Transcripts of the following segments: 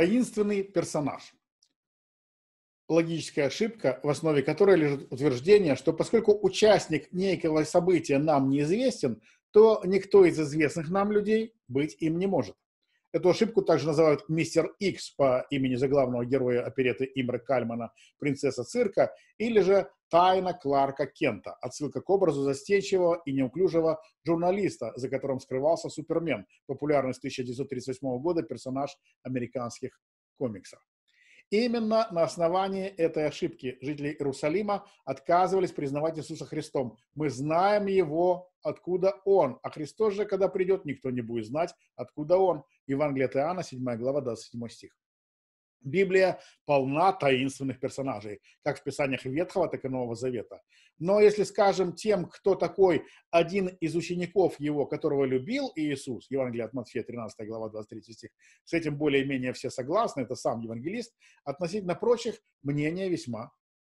таинственный персонаж. Логическая ошибка, в основе которой лежит утверждение, что поскольку участник некого события нам неизвестен, то никто из известных нам людей быть им не может. Эту ошибку также называют «Мистер Икс» по имени заглавного героя опереты Имры Кальмана «Принцесса цирка» или же «Тайна Кларка Кента» – отсылка к образу застенчивого и неуклюжего журналиста, за которым скрывался Супермен, популярный с 1938 года персонаж американских комиксов. Именно на основании этой ошибки жители Иерусалима отказывались признавать Иисуса Христом. Мы знаем Его, откуда Он. А Христос же, когда придет, никто не будет знать, откуда Он. Евангелие от Иоанна, 7 глава, 27 стих. Библия полна таинственных персонажей, как в писаниях Ветхого, так и Нового Завета. Но если скажем тем, кто такой один из учеников его, которого любил Иисус, Евангелие от Матфея, 13 глава, 23 стих, с этим более-менее все согласны, это сам евангелист, относительно прочих мнение весьма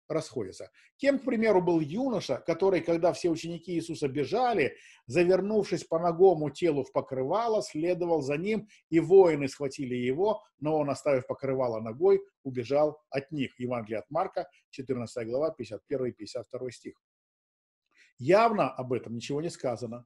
расходятся. Кем, к примеру, был юноша, который, когда все ученики Иисуса бежали, завернувшись по ногому телу в покрывало, следовал за ним, и воины схватили его, но он, оставив покрывало ногой, убежал от них. Евангелие от Марка, 14 глава, 51-52 стих. Явно об этом ничего не сказано.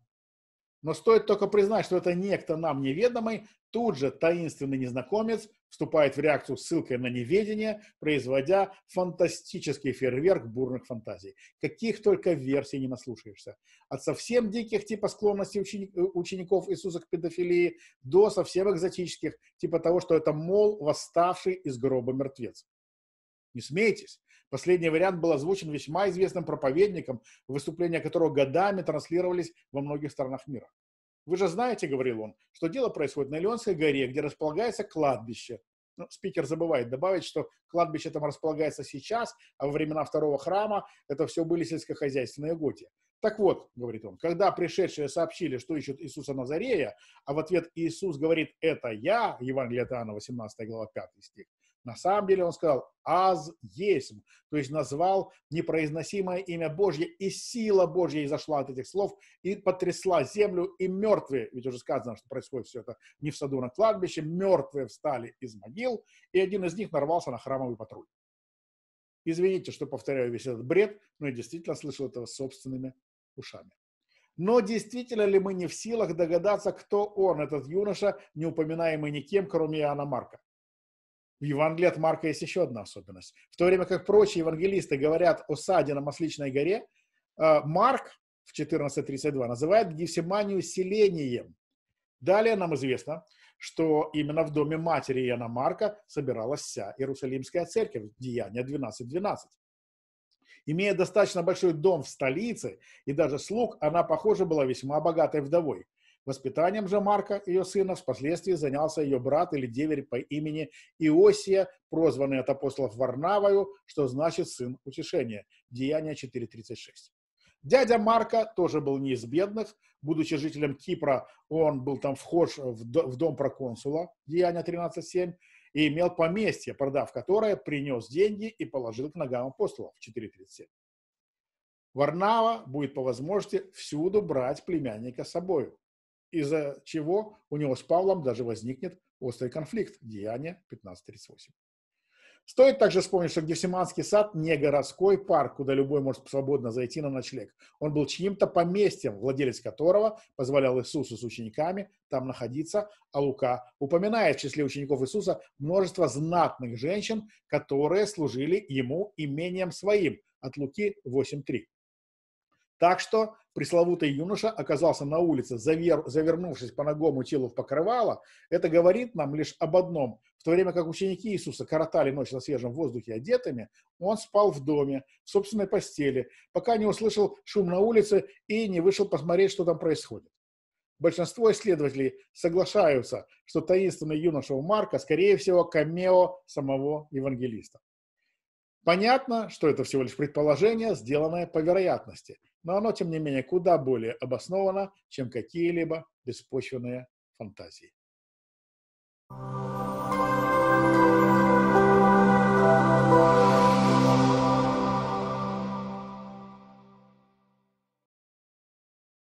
Но стоит только признать, что это некто нам неведомый, тут же таинственный незнакомец вступает в реакцию с ссылкой на неведение, производя фантастический фейерверк бурных фантазий. Каких только версий не наслушаешься. От совсем диких, типа склонности э, учеников Иисуса к педофилии, до совсем экзотических, типа того, что это, мол, восставший из гроба мертвец. Не смейтесь, Последний вариант был озвучен весьма известным проповедником, выступления которого годами транслировались во многих странах мира. «Вы же знаете, — говорил он, — что дело происходит на Леонской горе, где располагается кладбище, ну, спикер забывает добавить, что кладбище там располагается сейчас, а во времена второго храма это все были сельскохозяйственные готи. Так вот, говорит он, когда пришедшие сообщили, что ищут Иисуса Назарея, а в ответ Иисус говорит «это я», Евангелие от 18 глава, 5 стих, на самом деле он сказал «аз есм», то есть назвал непроизносимое имя Божье, и сила Божья изошла от этих слов и потрясла землю, и мертвые, ведь уже сказано, что происходит все это не в саду а на кладбище, мертвые встали из могил, и один из них нарвался на храмовый патруль. Извините, что повторяю весь этот бред, но я действительно слышал этого собственными ушами. Но действительно ли мы не в силах догадаться, кто он, этот юноша, не упоминаемый никем, кроме Иоанна Марка? В Евангелии от Марка есть еще одна особенность. В то время как прочие евангелисты говорят о саде на Масличной горе, э, Марк в 14.32 называет Гефсиманию селением. Далее нам известно, что именно в доме матери Иоанна Марка собиралась вся Иерусалимская церковь, Деяния 12.12. 12. Имея достаточно большой дом в столице и даже слуг, она, похоже, была весьма богатой вдовой. Воспитанием же Марка, ее сына, впоследствии занялся ее брат или деверь по имени Иосия, прозванный от апостолов Варнавою, что значит «сын утешения». Деяние 4.36. Дядя Марка тоже был не из бедных. Будучи жителем Кипра, он был там вхож в дом проконсула, Деяние 13.7, и имел поместье, продав которое, принес деньги и положил к ногам апостолов, 4.37. Варнава будет по возможности всюду брать племянника с собой из-за чего у него с Павлом даже возникнет острый конфликт. Деяние 15.38. Стоит также вспомнить, что Гефсиманский сад не городской парк, куда любой может свободно зайти на ночлег. Он был чьим-то поместьем, владелец которого позволял Иисусу с учениками там находиться, а Лука упоминает в числе учеников Иисуса множество знатных женщин, которые служили ему имением своим. От Луки 8.3. Так что пресловутый юноша оказался на улице, завер, завернувшись по ногому телу в покрывало. Это говорит нам лишь об одном. В то время как ученики Иисуса коротали ночь на свежем воздухе одетыми, он спал в доме, в собственной постели, пока не услышал шум на улице и не вышел посмотреть, что там происходит. Большинство исследователей соглашаются, что таинственный юноша у Марка, скорее всего, камео самого евангелиста. Понятно, что это всего лишь предположение, сделанное по вероятности, но оно, тем не менее, куда более обосновано, чем какие-либо беспочвенные фантазии.